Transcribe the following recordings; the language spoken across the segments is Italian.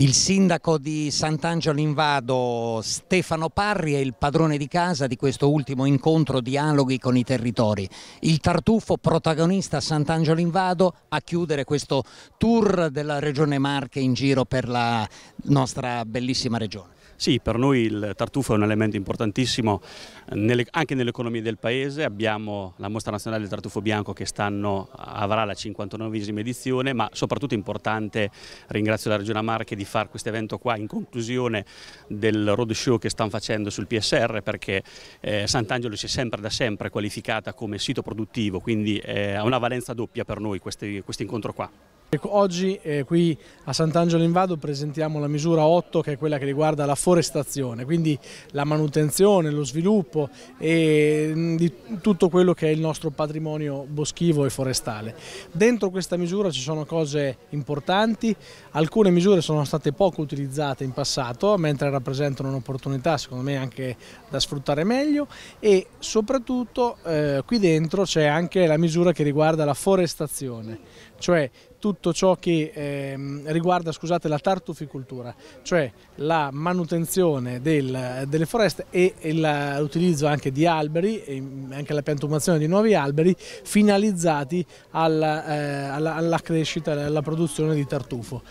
Il sindaco di Sant'Angelo in Vado, Stefano Parri, è il padrone di casa di questo ultimo incontro dialoghi con i territori. Il tartufo protagonista a Sant'Angelo in Vado a chiudere questo tour della Regione Marche in giro per la nostra bellissima regione. Sì, per noi il tartufo è un elemento importantissimo eh, nelle, anche nell'economia del paese, abbiamo la mostra nazionale del tartufo bianco che stanno, avrà la 59esima edizione, ma soprattutto è importante, ringrazio la Regione Marche di fare questo evento qua in conclusione del roadshow che stanno facendo sul PSR perché eh, Sant'Angelo si è sempre da sempre qualificata come sito produttivo, quindi eh, ha una valenza doppia per noi questo incontro qua. Oggi eh, qui a Sant'Angelo in Vado presentiamo la misura 8 che è quella che riguarda la forestazione, quindi la manutenzione, lo sviluppo e mm, di tutto quello che è il nostro patrimonio boschivo e forestale. Dentro questa misura ci sono cose importanti, alcune misure sono state poco utilizzate in passato mentre rappresentano un'opportunità secondo me anche da sfruttare meglio e soprattutto eh, qui dentro c'è anche la misura che riguarda la forestazione cioè tutto ciò che eh, riguarda scusate, la tartuficoltura, cioè la manutenzione del, delle foreste e, e l'utilizzo anche di alberi e mm, anche la piantumazione di nuovi alberi finalizzati alla, eh, alla, alla crescita, alla produzione di tartufo.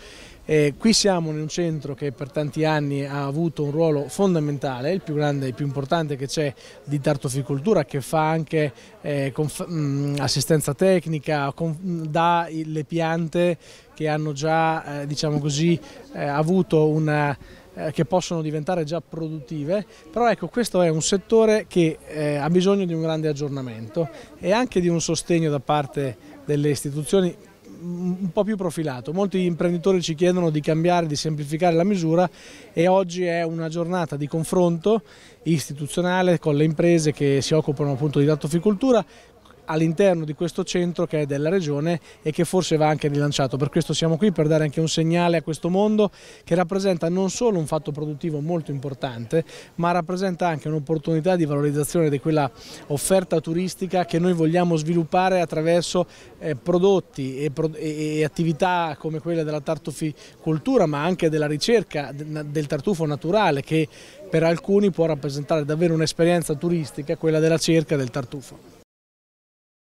Eh, qui siamo in un centro che per tanti anni ha avuto un ruolo fondamentale, il più grande e più importante che c'è di tartoficoltura che fa anche eh, mh, mm, assistenza tecnica, mm, dà le piante che hanno già eh, diciamo così, eh, avuto una eh, che possono diventare già produttive, però ecco questo è un settore che eh, ha bisogno di un grande aggiornamento e anche di un sostegno da parte delle istituzioni un po' più profilato. Molti imprenditori ci chiedono di cambiare, di semplificare la misura e oggi è una giornata di confronto istituzionale con le imprese che si occupano appunto di dattoficoltura all'interno di questo centro che è della regione e che forse va anche rilanciato. Per questo siamo qui, per dare anche un segnale a questo mondo che rappresenta non solo un fatto produttivo molto importante, ma rappresenta anche un'opportunità di valorizzazione di quella offerta turistica che noi vogliamo sviluppare attraverso eh, prodotti e, e, attività come quella della tartuficoltura, ma anche della ricerca del tartufo naturale che per alcuni può rappresentare davvero un'esperienza turistica, quella della cerca del tartufo.